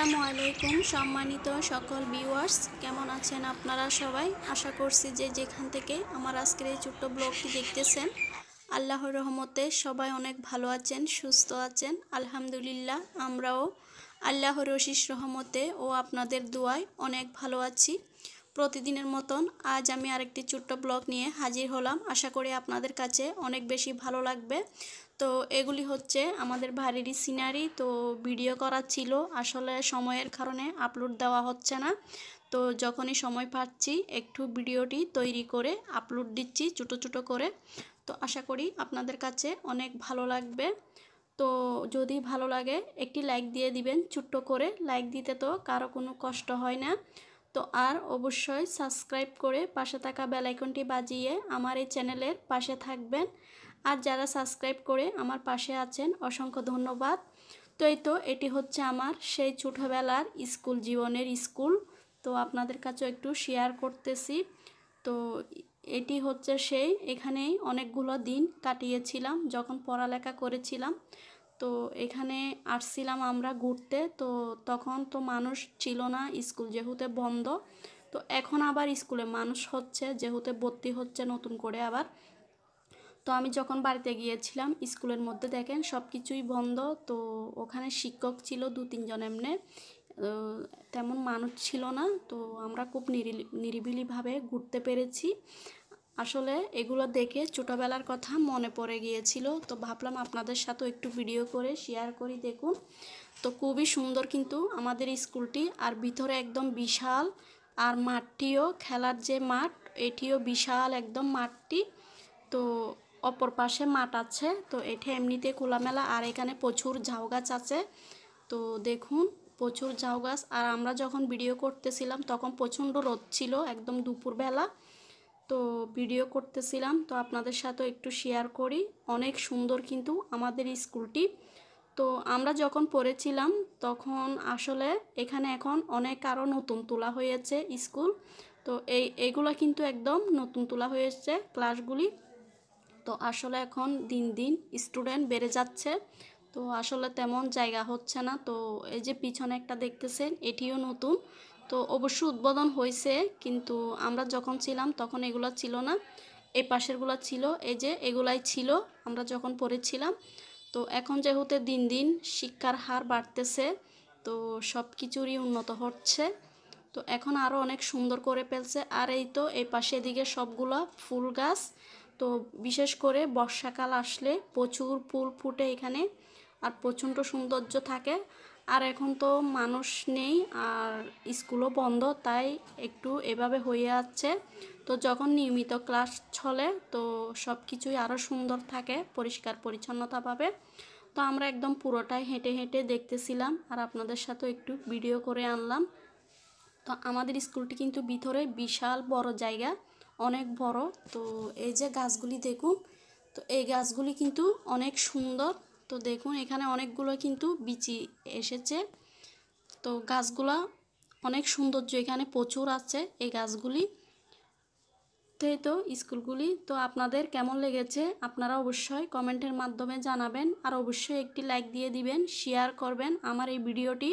আসসালামু আলাইকুম সম্মানিত সকল ভিউয়ার্স কেমন আছেন আপনারা সবাই আশা করছি যে যেখান থেকে আমার আজকের এই ছোট্ট ব্লগটি দেখতেছেন আল্লাহর রহমতে সবাই অনেক ভালো আছেন সুস্থ আছেন আলহামদুলিল্লাহ আমরাও আল্লাহর রশিস রহমতে ও আপনাদের দোয়ায় অনেক ভালো আছি প্রতিদিনের মতন আজ আমি আরেকটি ছোট্ট ব্লগ নিয়ে হাজির হলাম আশা করি আপনাদের কাছে অনেক বেশি ভালো লাগবে তো এগুলি হচ্ছে আমাদের বাড়িরই সিনারি তো ভিডিও করা ছিল আসলে সময়ের কারণে আপলোড দেওয়া হচ্ছে না তো যখনই সময় পাচ্ছি একটু ভিডিওটি তৈরি করে আপলোড দিচ্ছি ছোট ছোট করে তো আশা করি আপনাদের কাছে অনেক ভালো লাগবে তো যদি ভালো লাগে একটি লাইক দিয়ে দিবেন ছোট্ট করে লাইক দিতে তো কারো কোনো কষ্ট হয় না তো আর অবশ্যই সাবস্ক্রাইব করে পাশে থাকা বেলাইকনটি বাজিয়ে আমার এই চ্যানেলের পাশে থাকবেন আর যারা সাবস্ক্রাইব করে আমার পাশে আছেন অসংখ্য ধন্যবাদ তো এই তো এটি হচ্ছে আমার সেই ছোটোবেলার স্কুল জীবনের স্কুল তো আপনাদের কাছে একটু শেয়ার করতেছি তো এটি হচ্ছে সেই এখানেই অনেকগুলো দিন কাটিয়েছিলাম যখন পড়ালেখা করেছিলাম তো এখানে আসছিলাম আমরা ঘুরতে তো তখন তো মানুষ ছিল না স্কুল যেহেতু বন্ধ তো এখন আবার স্কুলে মানুষ হচ্ছে যেহেতু ভর্তি হচ্ছে নতুন করে আবার তো আমি যখন বাড়িতে গিয়েছিলাম স্কুলের মধ্যে দেখেন সব কিছুই বন্ধ তো ওখানে শিক্ষক ছিল দু তিনজন এমনে তেমন মানুষ ছিল না তো আমরা খুব নিরিবিলিভাবে ঘুরতে পেরেছি আসলে এগুলো দেখে ছোটোবেলার কথা মনে পড়ে গিয়েছিল তো ভাবলাম আপনাদের সাথেও একটু ভিডিও করে শেয়ার করি দেখুন তো খুবই সুন্দর কিন্তু আমাদের স্কুলটি আর ভিতরে একদম বিশাল আর মাঠটিও খেলার যে মাঠ এটিও বিশাল একদম মাঠটি তো অপর পাশে মাঠ আছে তো এটি এমনিতে খোলামেলা আর এখানে প্রচুর ঝাউ গাছ আছে তো দেখুন প্রচুর ঝাউ গাছ আর আমরা যখন ভিডিও করতেছিলাম তখন প্রচণ্ড রোদ ছিল একদম দুপুরবেলা তো ভিডিও করতেছিলাম তো আপনাদের সাথে একটু শেয়ার করি অনেক সুন্দর কিন্তু আমাদের স্কুলটি তো আমরা যখন পড়েছিলাম তখন আসলে এখানে এখন অনেক আরও নতুন তোলা হয়েছে স্কুল তো এই এগুলো কিন্তু একদম নতুন তোলা হয়েছে ক্লাসগুলি তো আসলে এখন দিন দিন স্টুডেন্ট বেড়ে যাচ্ছে তো আসলে তেমন জায়গা হচ্ছে না তো এই যে পিছনে একটা দেখতেছেন এটিও নতুন তো অবশ্য উদ্বোধন হয়েছে কিন্তু আমরা যখন ছিলাম তখন এগুলো ছিল না এই পাশেরগুলো ছিল এই যে এগুলাই ছিল আমরা যখন পড়েছিলাম তো এখন যেহেতু দিন দিন শিক্ষার হার বাড়তেছে তো সব কিছুরই উন্নত হচ্ছে তো এখন আরও অনেক সুন্দর করে ফেলছে আর এই তো এই পাশে দিকে সবগুলো ফুল গাছ তো বিশেষ করে বর্ষাকাল আসলে প্রচুর ফুল ফুটে এখানে আর প্রচণ্ড সৌন্দর্য থাকে আর এখন তো মানুষ নেই আর স্কুলও বন্ধ তাই একটু এভাবে হয়ে যাচ্ছে তো যখন নিয়মিত ক্লাস চলে তো সব কিছুই আরও সুন্দর থাকে পরিষ্কার পরিচ্ছন্নতা পাবে তো আমরা একদম পুরোটাই হেঁটে হেঁটে দেখতেছিলাম আর আপনাদের সাথে একটু ভিডিও করে আনলাম তো আমাদের স্কুলটি কিন্তু ভিতরে বিশাল বড় জায়গা অনেক বড় তো এই যে গাছগুলি দেখুন তো এই গাছগুলি কিন্তু অনেক সুন্দর তো দেখুন এখানে অনেকগুলো কিন্তু বিচি এসেছে তো গাছগুলা অনেক সৌন্দর্য এখানে প্রচুর আছে এই গাছগুলি তো তো স্কুলগুলি তো আপনাদের কেমন লেগেছে আপনারা অবশ্যই কমেন্টের মাধ্যমে জানাবেন আর অবশ্যই একটি লাইক দিয়ে দিবেন শেয়ার করবেন আমার এই ভিডিওটি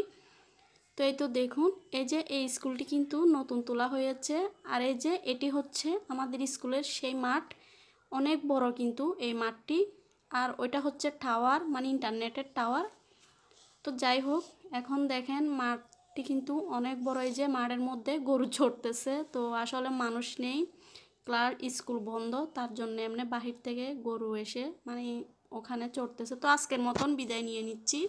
তো এই তো দেখুন এই যে এই স্কুলটি কিন্তু নতুন তোলা হয়েছে আর এই যে এটি হচ্ছে আমাদের স্কুলের সেই মাঠ অনেক বড় কিন্তু এই মাঠটি আর ওইটা হচ্ছে টাওয়ার মানে ইন্টারনেটের টাওয়ার তো যাই হোক এখন দেখেন মাঠটি কিন্তু অনেক বড় এই যে মাঠের মধ্যে গরু ছড়তেছে তো আসলে মানুষ নেই ক্লাস স্কুল বন্ধ তার জন্য এমনি বাহির থেকে গরু এসে মানে ওখানে চড়তেছে তো আজকের মতন বিদায় নিয়ে নিচ্ছি